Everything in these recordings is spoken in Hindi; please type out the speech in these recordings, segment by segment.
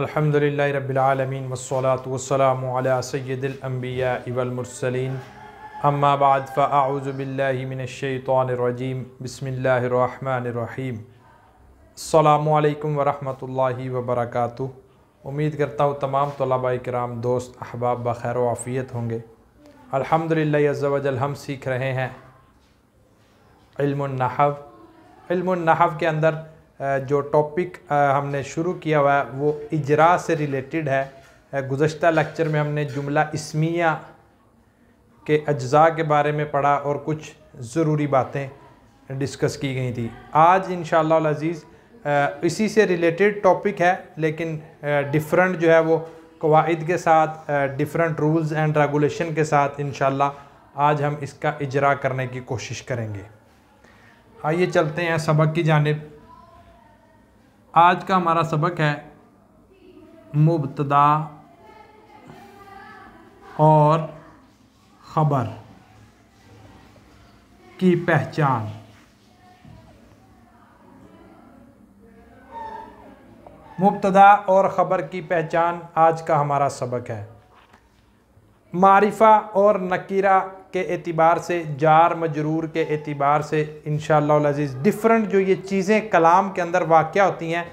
अल्हम्दुलिल्लाह रब्बिलआलमीन वस्सलातु वस्सलामु अला सय्यिदिल अंबिया वल मुरसलीन अम्मा बाद फअऊजु बिल्लाहि उम्मीद करता हूँ तमाम तलबा कराम दोस्त अहबाब बखैर वाफ़ियत होंगे अल्हम्दुलिल्लाह हम सीख रहे हैं इल्मुन्नहव इल्मुन्नहव के अंदर जो टॉपिक हमने शुरू किया हुआ है वो इजरा से रिलेटेड है गुज्त लेक्चर में हमने जुमला इसमिया के अज्जा के बारे में पढ़ा और कुछ ज़रूरी बातें डिस्कस की गई थी आज इन अजीज़ इसी से रिलेटेड टॉपिक है लेकिन डिफरेंट जो है वो कवायद के साथ डिफरेंट रूल्स एंड रेगुलेशन के साथ इन आज हम इसका इजरा करने की कोशिश करेंगे आइए चलते हैं सबक की जानब आज का हमारा सबक है मुबतदा और ख़बर की पहचान मुबतदा और ख़बर की पहचान आज का हमारा सबक है मारिफा और नकीरा के एतबार से जार मजरूर के एतबार से इन शज़ीज़ डिफरेंट जो ये चीज़ें कलाम के अंदर वाक़ होती हैं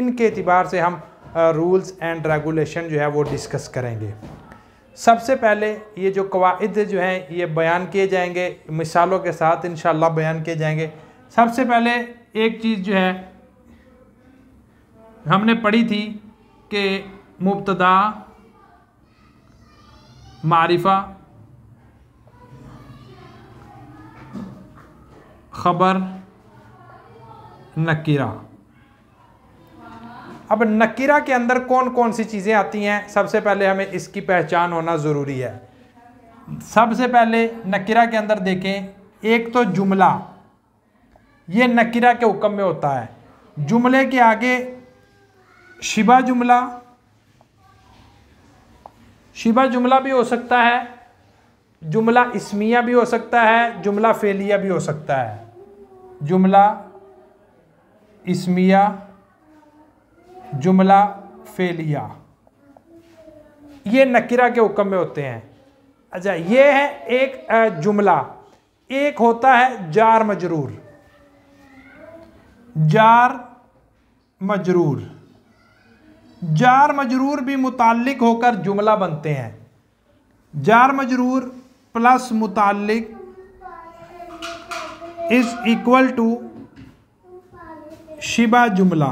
इनके एतबार से हम रूल्स एंड रेगुलेशन जो है वो डिस्कस करेंगे सबसे पहले ये जो कवायद जो हैं ये बयान किए जाएंगे मिसालों के साथ इन बयान किए जाएंगे सबसे पहले एक चीज़ जो है हमने पढ़ी थी कि मुबतदा मारिफा खबर नकीरा अब नकीरा के अंदर कौन कौन सी चीज़ें आती हैं सबसे पहले हमें इसकी पहचान होना ज़रूरी है सबसे पहले नकीरा के अंदर देखें एक तो जुमला ये नकीरा के हुक्म में होता है जुमले के आगे शिबा जुमला शिबा जुमला भी हो सकता है जुमला इसमिया भी हो सकता है जुमला फेलिया भी हो सकता है जुमला इसमिया जुमला फेलिया ये नकिरा के हुक्म में होते हैं अच्छा ये है एक जुमला एक होता है जार मजरूर जार मजरूर जार मजरूर भी मुतालिक होकर जुमला बनते हैं जार मजरूर प्लस मुतालिक इज इक्वल टू शिबा जुमला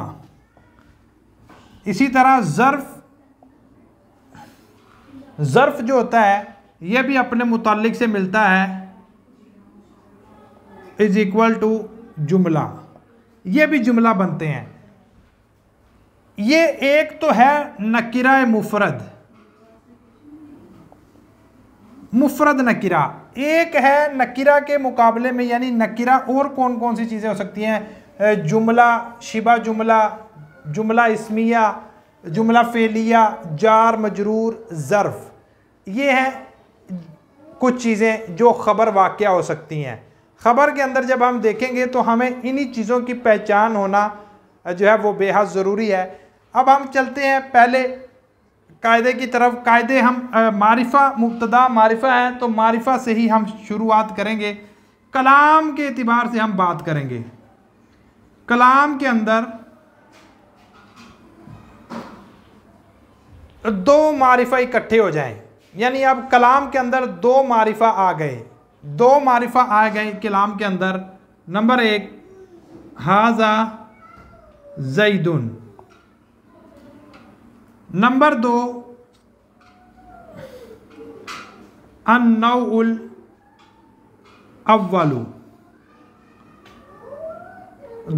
इसी तरह ज़र्फ ज़र्फ जो होता है यह भी अपने मुतल से मिलता है इज इक्वल टू जुमला ये भी जुमला बनते हैं ये एक तो है नकिरा मुफरद मुफरद नकिरा एक है नकिरा के मुकाबले में यानी नकिरा और कौन कौन सी चीज़ें हो सकती हैं जुमला शिबा जुमला जुमला इसमिया जुमला फेलिया जार मजरूर ज़र्फ़ ये हैं कुछ चीज़ें जो ख़बर वाक़ हो सकती हैं ख़बर के अंदर जब हम देखेंगे तो हमें इन्हीं चीज़ों की पहचान होना जो है वो बेहद ज़रूरी है अब हम चलते हैं पहले कायदे की तरफ कायदे हम आ, मारिफा मुबतदा मारिफा है तो मारिफा से ही हम शुरुआत करेंगे कलाम के अतबार से हम बात करेंगे कलाम के अंदर दो मारिफा इकट्ठे हो जाएं यानी अब कलाम के अंदर दो मारिफा आ गए दो मारिफा आ गए कलाम के अंदर नंबर एक हाजा जईदन नंबर दो अन्नउल अव्वलू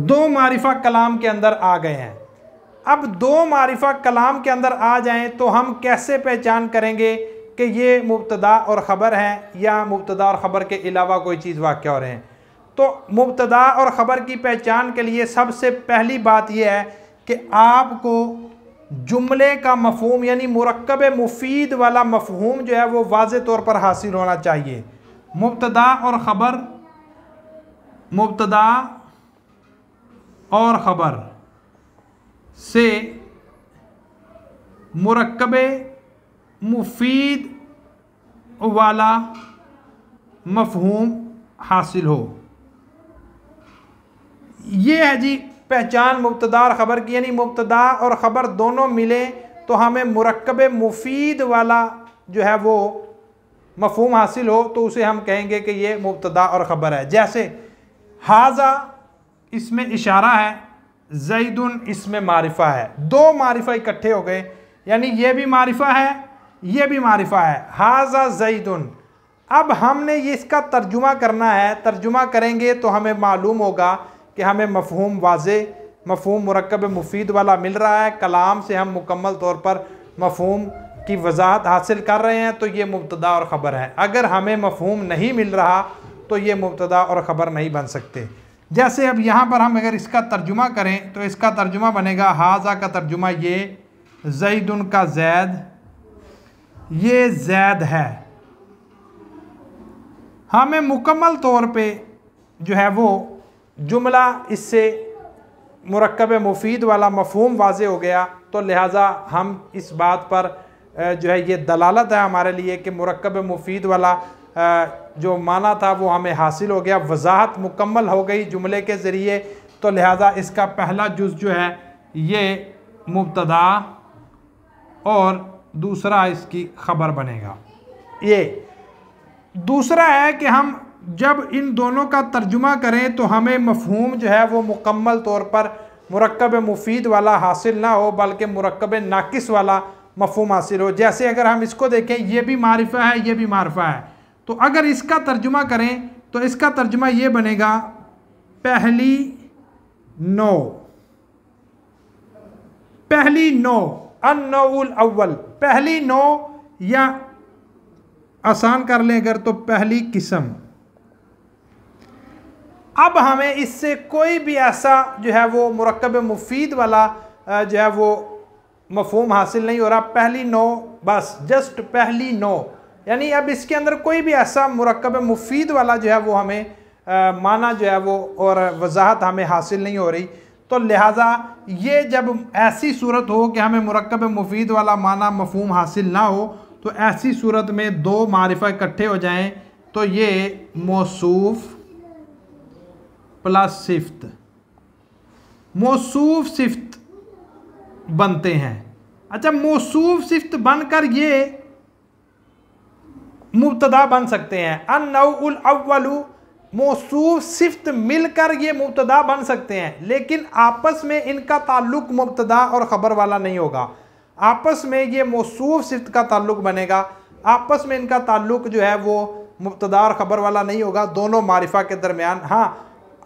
दो मारिफा कलाम के अंदर आ गए हैं अब दो मारिफा कलाम के अंदर आ जाएं तो हम कैसे पहचान करेंगे कि ये मुबतदा और ख़बर हैं या मुबतदा और ख़बर के अलावा कोई चीज़ वाक़ और हैं तो मुबतदा और ख़बर की पहचान के लिए सबसे पहली बात यह है कि आपको जुमले का मफहम यानी मरकब मुफीद वाला मफहम जो है वो वाज तौर पर हासिल होना चाहिए मुबतदा और ख़बर मुबतदा और ख़बर से मरकब मुफीद वाला मफहम हासिल हो ये है जी पहचान और ख़बर की यानी मुबतदा और ख़बर दोनों मिले तो हमें मरकब मुफीद वाला जो है वो मफहम हासिल हो तो उसे हम कहेंगे कि ये मुबतदा और ख़बर है जैसे हाजा इसमें इशारा है जईदन इसमें मारिफा है दो मारिफा इकट्ठे हो गए यानी ये भी मारिफा है ये भी मारिफा है हाजा जईद अब हमने इसका तर्जुमा करना है तर्जुमा करेंगे तो हमें मालूम होगा कि हमें मफहम वाज मफहूम मरकब मुफीद वाला मिल रहा है कलाम से हम मुकम्मल तौर पर मफहम की वजाहत हासिल कर रहे हैं तो ये मुबतदा और ख़बर है अगर हमें मफहूम नहीं मिल रहा तो ये मुबतदा और ख़बर नहीं बन सकते जैसे अब यहाँ पर हम अगर इसका तर्जुमा करें तो इसका तर्जुमा बनेगा हाजा का तर्जुमा ये जैद का जैद ये जैद है हमें मुकम्मल तौर पे जो है वो जुमला इससे मरकब मुफीद वाला मफहम वाज हो गया तो लिहाजा हम इस बात पर जो है ये दलालत है हमारे लिए कि मरकब मुफीद वाला जो माना था वो हमें हासिल हो गया वजाहत मुकम्मल हो गई जुमले के ज़रिए तो लिहाजा इसका पहला जुज़ जो है ये मुबतदा और दूसरा इसकी ख़बर बनेगा ये दूसरा है कि हम जब इन दोनों का तर्जुमा करें तो हमें मफहूम जो है वो मुकम्मल तौर पर मरकब मुफीद वाला हासिल ना हो बल्कि मरकब नाकिस वाला मफहम हासिल हो जैसे अगर हम इसको देखें ये भी मारफा है ये भी मारफा है तो अगर इसका तर्जुमा करें तो इसका तर्जुमा ये बनेगा पहली नौ पहली नौ अनउल अव्वल पहली नौ या आसान कर लें अगर तो पहली किस्म अब हमें इससे कोई भी ऐसा जो है वो मरकब मुफीद वाला जो है वो मफहम हासिल नहीं हो रहा पहली नौ बस जस्ट पहली नौ यानी अब इसके अंदर कोई भी ऐसा मरकब मुफीद वाला जो है वो हमें आ, माना जो है वो और वजाहत हमें हासिल नहीं हो रही तो लिहाजा ये जब ऐसी सूरत हो कि हमें मरकब मुफीद वाला माना मफहम हासिल ना हो तो ऐसी सूरत में दो मारफ़ा इकट्ठे हो जाएँ तो ये मौसूफ़ प्लस सिफ्त मौसू सिफ्त बनते हैं अच्छा मौसू सिफ्त बनकर ये मुबतदा बन सकते हैं अनउल अव्वलू मौसू सिफ्त मिलकर ये मुबतदा बन सकते हैं लेकिन आपस में इनका ताल्लुक मुबतदा और ख़बर वाला नहीं होगा आपस में ये मौसू सिफ्त का ताल्लुक बनेगा आपस में इनका ताल्लुक जो है वो मुबतदा और ख़बर वाला नहीं होगा दोनों मारिफा के दरमियान हाँ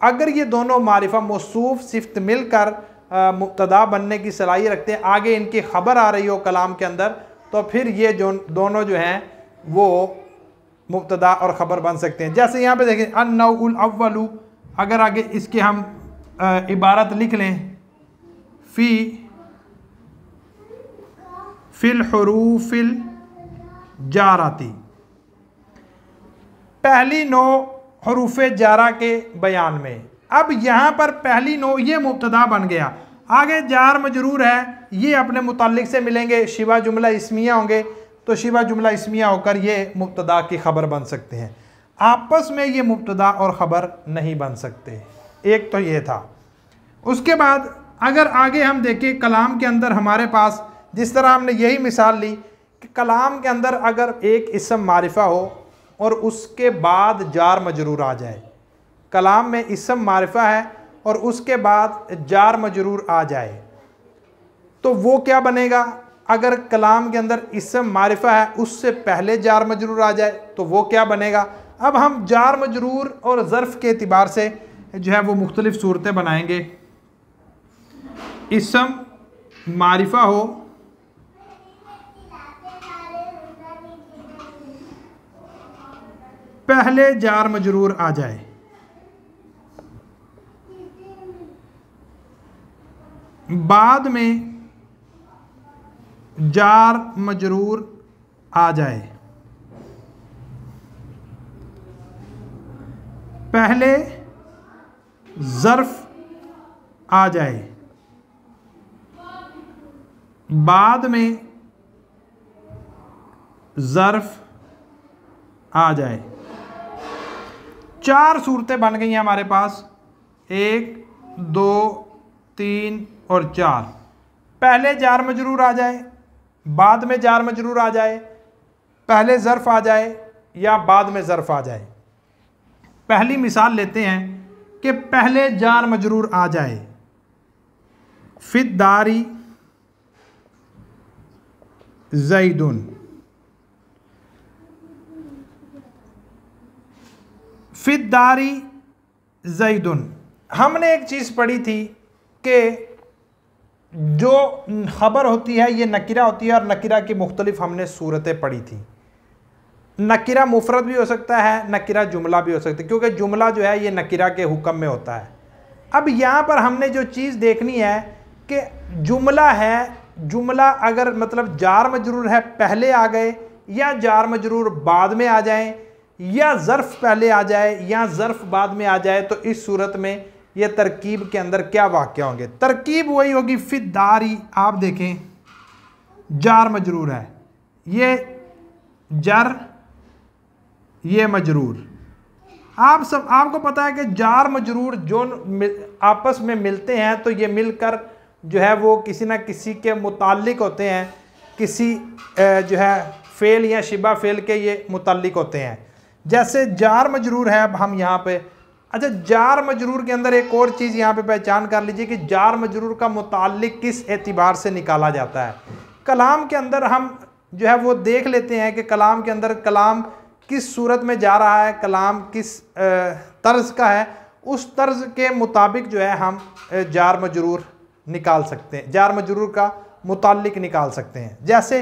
अगर ये दोनों मारिफा मौसूफ सिफ्त मिलकर मुबतदा बनने की सलाह रखते हैं आगे इनकी खबर आ रही हो कलाम के अंदर तो फिर ये जो दोनों जो हैं वो मुबतदा और ख़बर बन सकते हैं जैसे यहाँ पे देखें अनउलवलू अगर आगे इसके हम आ, इबारत लिख लें फ़ी फिल हरूफिल जाराती पहली नौ हरूफ जारा के बयान में अब यहाँ पर पहली नो ये मुबतदा बन गया आगे जार मजरूर है ये अपने मुतल से मिलेंगे शिवा जुमला इसमिया होंगे तो शिवा जुमला इसमिया होकर ये मुबतदा की खबर बन सकते हैं आपस में ये मुबतदा और ख़बर नहीं बन सकते एक तो ये था उसके बाद अगर आगे हम देखें कलाम के अंदर हमारे पास जिस तरह हमने यही मिसाल ली कि कलाम के अंदर अगर एक इसम मारिफा हो और उसके बाद जार मजरूर आ जाए कलाम में इसम मारफा है और उसके बाद जार मजरूर आ जाए तो वो क्या बनेगा अगर कलाम के अंदर इसम मारफा है उससे पहले जार मजरूर आ जाए तो वो क्या बनेगा अब हम जार मजरूर और ज़र्फ़ के अतबार से जो है वो मुख्तलिफ़ सूरतें बनाएंगे इसम मारफा हो पहले जार मजरूर आ जाए बाद में जार मजरूर आ जाए पहले ज़र्फ आ जाए बाद में ज़र्फ आ जाए चार सूरतें बन गई हैं हमारे पास एक दो तीन और चार पहले जार मजरूर आ जाए बाद में जार मजरूर आ जाए पहले ज़र्फ़ आ जाए या बाद में ज़र्फ़ आ जाए पहली मिसाल लेते हैं कि पहले जार मजरूर आ जाए फिदारी जैदुन फिदारी जैदन हमने एक चीज़ पढ़ी थी कि जो खबर होती है ये नकिरा होती है और नकिरा की मुख्तलिफ हमने सूरतें पढ़ी थी नकिरा मुफरत भी हो सकता है नकिरा जुमला भी हो सकता है क्योंकि जुमला जो है ये नकिरा के हुक्म में होता है अब यहाँ पर हमने जो चीज़ देखनी है कि जुमला है जुमला अगर मतलब जार मजरूर है पहले आ गए या जार मजरूर बाद में आ जाएँ या ज़र्फ़ पहले आ जाए या ज़र्फ़ बाद में आ जाए तो इस सूरत में ये तरकीब के अंदर क्या वाक्य होंगे तरकीब वही होगी फिदारी आप देखें जार मजरूर है ये जर ये मजरूर आप सब आपको पता है कि जार मजरूर जो आपस में मिलते हैं तो ये मिलकर जो है वो किसी ना किसी के मुतालिक होते हैं किसी जो है फ़ेल या शिबा फ़ेल के ये मुतल होते हैं जैसे जार मजरूर है अब हम यहाँ पे अच्छा जार मजरूर के अंदर एक और चीज़ यहाँ पे पहचान कर लीजिए कि जार मजरूर का मुतालिक किस एतबार से निकाला जाता है कलाम के अंदर हम जो है वो देख लेते हैं कि कलाम के अंदर कलाम किस सूरत में जा रहा है कलाम किस तर्ज का है उस तर्ज के मुताबिक जो है हम जार मजरूर निकाल सकते हैं जार मजरूर का मुतालिक निकाल सकते हैं जैसे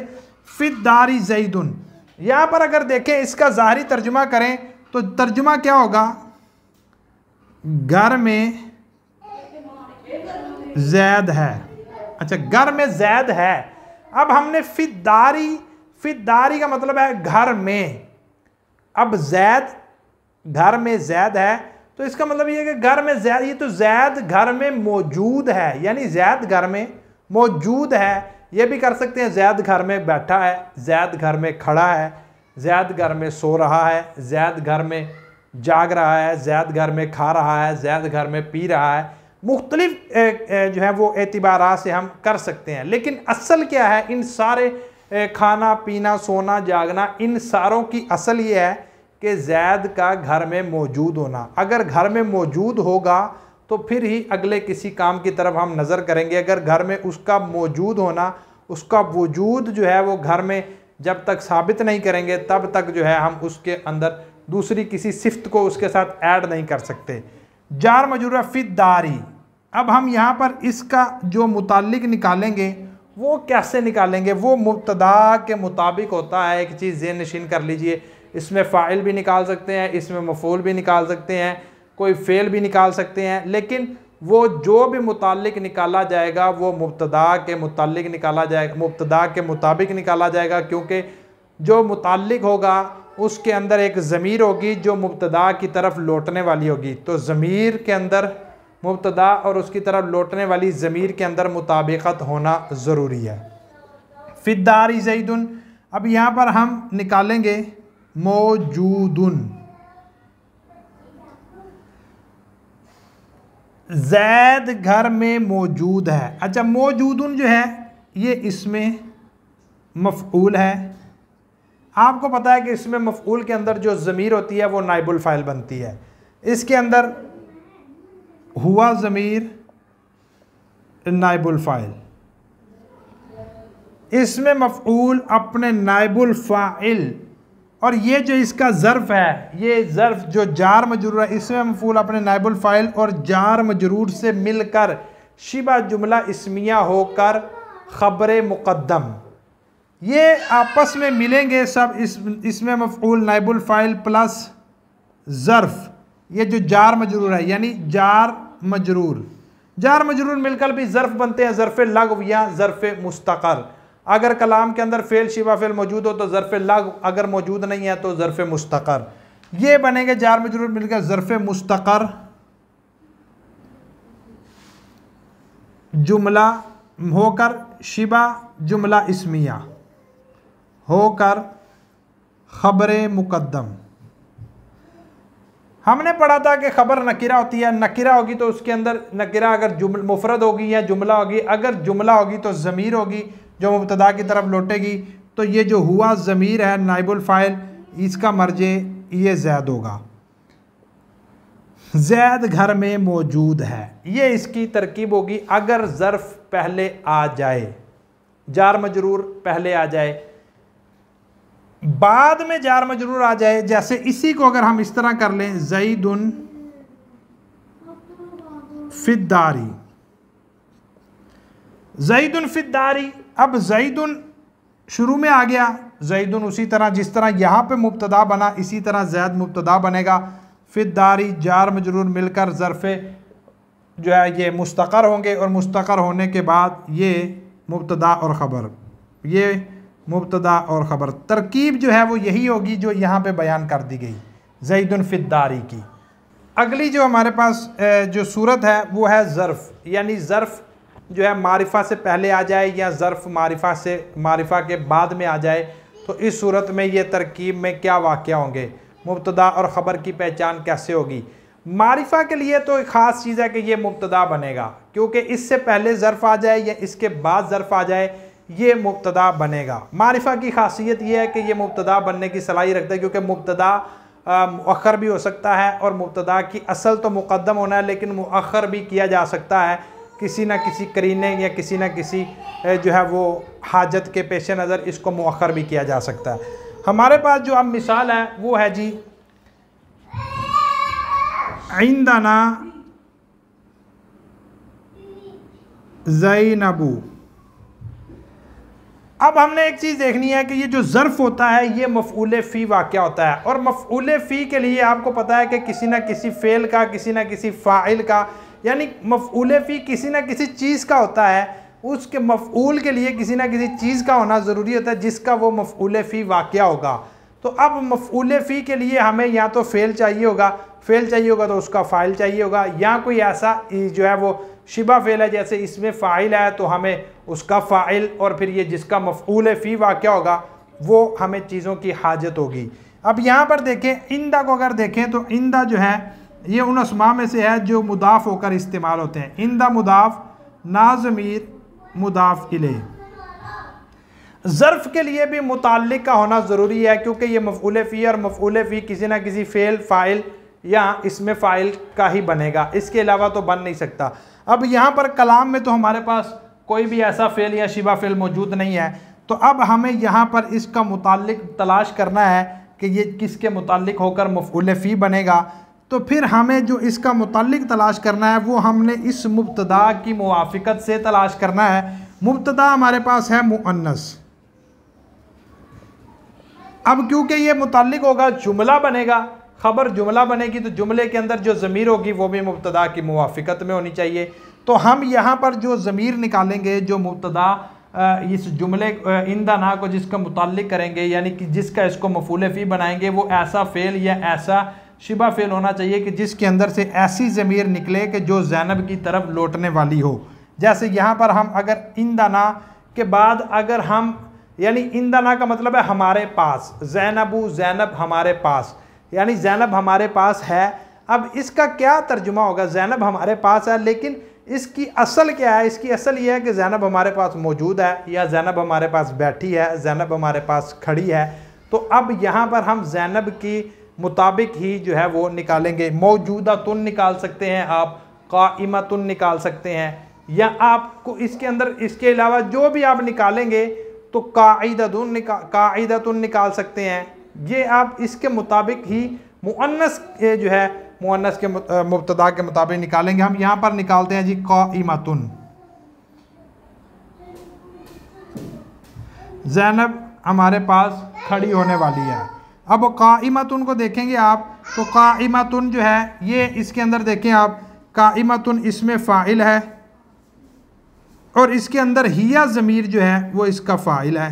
फिदारी जईदन यहाँ पर अगर देखें इसका ज़ाहरी तर्जुमा करें तो तर्जुमा क्या होगा घर में जैद है अच्छा घर में जैद है अब हमने फिदारी फिदारी का मतलब है घर में अब जैद घर में जैद है तो इसका मतलब ये है कि घर में जैद ये तो जैद घर में मौजूद है यानी जैद घर में मौजूद है ये भी कर सकते हैं जैद घर में बैठा है जैद घर में खड़ा है जैद घर में सो रहा है जैद घर में जाग रहा है जैद घर में खा रहा है जैद घर में पी रहा है मुख्तलिफ जो है वो एतबार से हम कर सकते हैं लेकिन असल क्या है इन सारे खाना पीना सोना जागना इन सारों की असल ये है कि जैद का घर में मौजूद होना अगर घर में मौजूद होगा तो फिर ही अगले किसी काम की तरफ हम नज़र करेंगे अगर घर में उसका मौजूद होना उसका वजूद जो है वो घर में जब तक साबित नहीं करेंगे तब तक जो है हम उसके अंदर दूसरी किसी सिफ्त को उसके साथ ऐड नहीं कर सकते जार मजूरा दारी अब हम यहाँ पर इसका जो मुतलक निकालेंगे वो कैसे निकालेंगे वो मुबतदा के मुताबिक होता है एक चीज़ जेन नशीन कर लीजिए इसमें फ़ाइल भी निकाल सकते हैं इसमें मफूल भी निकाल सकते हैं कोई फेल भी निकाल सकते हैं लेकिन वो जो भी मुतालिक निकाला जाएगा वो मुबतदा के मुतालिक निकाला जाएगा मुबतदा के मुताबिक निकाला जाएगा क्योंकि जो मुतालिक होगा उसके अंदर एक ज़मीर होगी जो मुबतदा की तरफ लौटने वाली होगी तो ज़मीर के अंदर मुबतदा और उसकी तरफ लौटने वाली ज़मीर के अंदर मुताबिकत होना ज़रूरी है फिदारी जईदन अब यहाँ पर हम निकालेंगे मौजूदन जैद घर में मौजूद है अच्छा मौजूद जो है ये इसमें मफूल है आपको पता है कि इसमें मफूल के अंदर जो ज़मीर होती है वो नाइबुल फ़ाइल बनती है इसके अंदर हुआ ज़मीर नाइबुल फ़ाइल इसमें मफूल अपने नाइबुल फ़ाइल और ये जो इसका ज़र्फ़ है ये ज़र्फ़ जो जार मजरूर है इसमें हम फूल अपने नायबुल फ़ाइल और जार मजरूर से मिलकर शिबा जुमला इसमिया होकर ख़बर मुक़दम ये आपस में मिलेंगे सब इस इसमें मफूल नाइबुल फ़ाइल प्लस ज़र्फ़ ये जो जार मजरूर है यानी जार मजरूर जार मजरूर मिलकर भी ज़र्फ़ बनते हैं ज़र्फ़ लग या ज़र्फ़ मुस्तकर अगर कलाम के अंदर फेल शिवा फेल मौजूद हो तो ज़रफ़ लग अगर मौजूद नहीं है तो ज़रफ़ मुस्तकर ये बनेंगे जार में जरूर मिलकर ज़रफ़ मुस्तकर जुमला होकर शिबा जुमला इसमिया होकर ख़बर मुकदम हमने पढ़ा था कि खबर नकिरा होती है नकिरा होगी तो उसके अंदर नकिरा अगर जुम मुफरद होगी या जुमला होगी अगर जुमला होगी तो ज़मीर होगी जो मुबतदा की तरफ लौटेगी तो ये जो हुआ ज़मीर है फाइल इसका मर्जे ये जैद होगा जैद घर में मौजूद है ये इसकी तरकीब होगी अगर ज़र्फ़ पहले आ जाए जार मजरूर पहले आ जाए बाद में जार मजरूर आ जाए जैसे इसी को अगर हम इस तरह कर लें फिदारी जईद उन फिदारी अब जईदुन शुरू में आ गया जईदुन उसी तरह जिस तरह यहाँ पे मुबतदा बना इसी तरह जैद मुबतदा बनेगा फिदारी जार मजरूर मिलकर ज़रफ़े जो है ये मुस्तकर होंगे और मुस्तकर होने के बाद ये मुबतदा और ख़बर ये मुबतदा और ख़बर तरकीब जो है वो यही होगी जो यहाँ पे बयान कर दी गई जईदन फिदारी की अगली जो हमारे पास जो सूरत है वो है ज़र्फ़ यानी ज़र्फ़ जो है मारिफा से पहले आ जाए या ज़र्फ़ मारिफा से मारिफा के बाद में आ जाए तो इस सूरत में ये तरकीब में क्या वाक़ होंगे मुबतदा और ख़बर की पहचान कैसे होगी मारिफा के लिए तो एक ख़ास चीज़ है कि ये मुबतदा बनेगा क्योंकि इससे पहले ज़र्फ़ आ जाए या इसके बाद ज़र्फ़ आ जाए ये मुबतदा बनेगा मारिफा की खासियत ये है कि ये मुबतदा बनने की सलाही रखता है क्योंकि मुबतदा मखर भी हो सकता है और मुबतदा की असल तो मुकदम होना है लेकिन मखर भी किया जा सकता है किसी ना किसी करीने या किसी ना किसी जो है वो हाजत के पेश नज़र इसको मौखर भी किया जा सकता है हमारे पास जो अब मिसाल है वो है जी आइंदाना जैनबू अब हमने एक चीज़ देखनी है कि ये जो ज़र्फ़ होता है ये मफूल फ़ी वाक़ होता है और मफूल फ़ी के लिए आपको पता है कि किसी ना किसी फ़ेल का किसी ना किसी फ़ाइल का यानी मफूल फ़ी किसी ना किसी चीज़ का होता है उसके मफूल के लिए किसी ना किसी चीज़ का होना ज़रूरी होता है जिसका वो मफूल फ़ी वाक़ होगा तो अब मफूल फ़ी के लिए हमें या तो फ़ेल चाहिए होगा फ़ेल चाहिए होगा तो उसका फ़ाइल चाहिए होगा या कोई ऐसा जो है वो शिबा फ़ेल है जैसे इसमें फ़ाइल है तो हमें उसका फ़ाइल और फिर ये जिसका मफूल फ़ी वाक़ होगा वो हमें चीज़ों की हाजत होगी अब यहाँ पर देखें इंदा को अगर देखें तो इंदा जो है ये उन असमा में से है जो मुदाफ़ होकर इस्तेमाल होते हैं इन द मुदाफ़ नाजमीर मुदाफ़ इले ज़र्फ़ के लिए भी मुतल का होना ज़रूरी है क्योंकि ये मफूल फ़ी और मफूल फ़ी किसी न किसी फ़ेल फ़ाइल या इसमें फ़ाइल का ही बनेगा इसके अलावा तो बन नहीं सकता अब यहाँ पर कलाम में तो हमारे पास कोई भी ऐसा फ़ेल या शिबा फ़ेल मौजूद नहीं है तो अब हमें यहाँ पर इसका मुतल तलाश करना है कि ये किसके मुतल होकर मफूल फ़ी बनेगा तो फिर हमें जो इसका मुतलक तलाश करना है वो हमने इस मुबतदा की मुआफ़त से तलाश करना है मुबतदा हमारे पास है मुअन्नस अब क्योंकि ये मुतलक होगा जुमला बनेगा ख़बर जुमला बनेगी तो जुमले के अंदर जो ज़मीर होगी वो भी मुबतदा की मुआफ़त में होनी चाहिए तो हम यहाँ पर जो ज़मीर निकालेंगे जो मुबतदा इस जुमले इन दाना को जिसका मुतल करेंगे यानी कि जिसका इसको मफूल फ़ी बनाएंगे वो ऐसा फ़ेल या ऐसा शिबा फेल होना चाहिए कि जिसके अंदर से ऐसी ज़मीर निकले कि जो जैनब की तरफ लौटने वाली हो जैसे यहाँ पर हम अगर इंदना के बाद अगर हम यानी इंदना का मतलब है हमारे पास जैनबू जैनब हमारे पास यानी जैनब हमारे पास है अब इसका क्या तर्जुमा होगा जैनब हमारे पास है लेकिन इसकी असल क्या है इसकी असल ये है कि जैनब हमारे पास मौजूद है या जैनब हमारे पास बैठी है जैनब हमारे पास खड़ी है तो अब यहाँ पर हम जैनब की मुताबिक ही जो है वो निकालेंगे मौजूदा तुन निकाल सकते हैं आप काइमा तुन निकाल सकते हैं या आपको इसके अंदर इसके अलावा जो भी आप निकालेंगे तो कायदा तुन निका कायदा तुन निकाल सकते हैं ये आप इसके मुताबिक ही मुअन्नस जो है मुअन्नस के मुबतदा के मुताबिक निकालेंगे हम यहाँ पर निकालते हैं जी तुन जैनब हमारे पास खड़ी होने वाली है अब काइमातुन को देखेंगे आप तो काइमातुन जो है ये इसके अंदर देखें आप काइमातुन इसमें फ़ाइल है और इसके अंदर हिया ज़मीर जो है वो इसका फ़ाइल है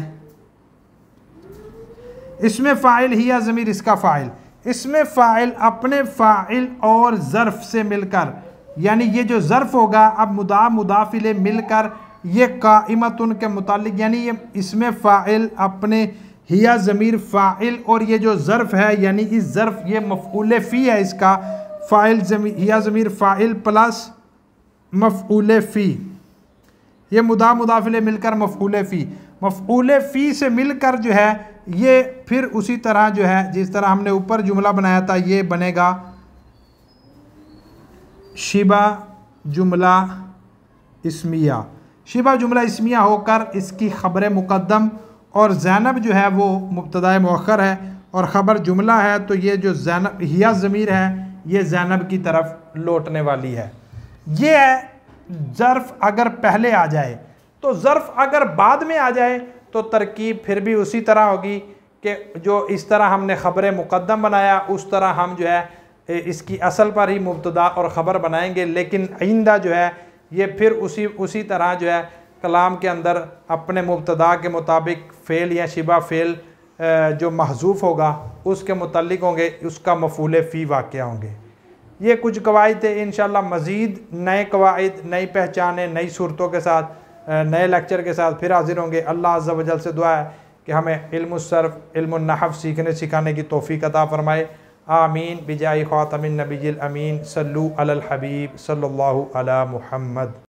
इसमें फ़ाइल हिया ज़मीर इसका फ़ाइल इसमें फ़ाइल अपने फ़ाइल और ज़र्फ़ से मिलकर यानी ये जो ज़र्फ़ होगा अब मुदा मुदाफिले मिलकर ये काइमतन के मुतालिक यानी ये इसमें फ़ाइल अपने हिया ज़मीर फ़ाइल और ये जो ज़र्फ़ है यानी इस ज़र्फ़ ये मफूल फ़ी है इसका फ़ाइल हिया ज़मीर फ़ाइल प्लस मफूल फ़ी ये मुदा मुदाफिले मिलकर मफूल फ़ी मफूल फ़ी से मिलकर जो है ये फिर उसी तरह जो है जिस तरह हमने ऊपर जुमला बनाया था ये बनेगा शिबा जुमला इसमिया शिबा जुमला इसमिया होकर इसकी ख़बर मुकदम और जैनब जो है वो मुबतदा मौखर है और ख़बर जुमला है तो ये जो जैनब हिया ज़मीर है ये जैनब की तरफ लौटने वाली है ये है ज़र्फ़ अगर पहले आ जाए तो ज़र्फ़ अगर बाद में आ जाए तो तरकीब फिर भी उसी तरह होगी कि जो इस तरह हमने ख़बर मुकदम बनाया उस तरह हम जो है इसकी असल पर ही मुबतदा और ख़बर बनाएंगे लेकिन आइंदा जो है ये फिर उसी उसी तरह जो है कलाम के अंदर अपने मुबतदा के मुताबिक फ़ेल या शिबा फ़ेल जो महजूफ़ होगा उसके मतलब होंगे उसका मफूल फ़ी वाक़ होंगे ये कुछ कवायद थे इन मज़ीद नए कवायद नई पहचानें नई सूरतों के साथ नए लेक्चर के साथ फिर हाज़िर होंगे अल्लाह अज़्ज़ा से दुआ है कि हमें इल्मरफ़ इल्मनहफ़ सीखने सिखाने की तोफ़ी कता फ़रमाए आमीन बिजाई ख़ातमिन नबीजिल अमीन सल्लू अल हबीब सल्लल्लाहु अला मुहम्मद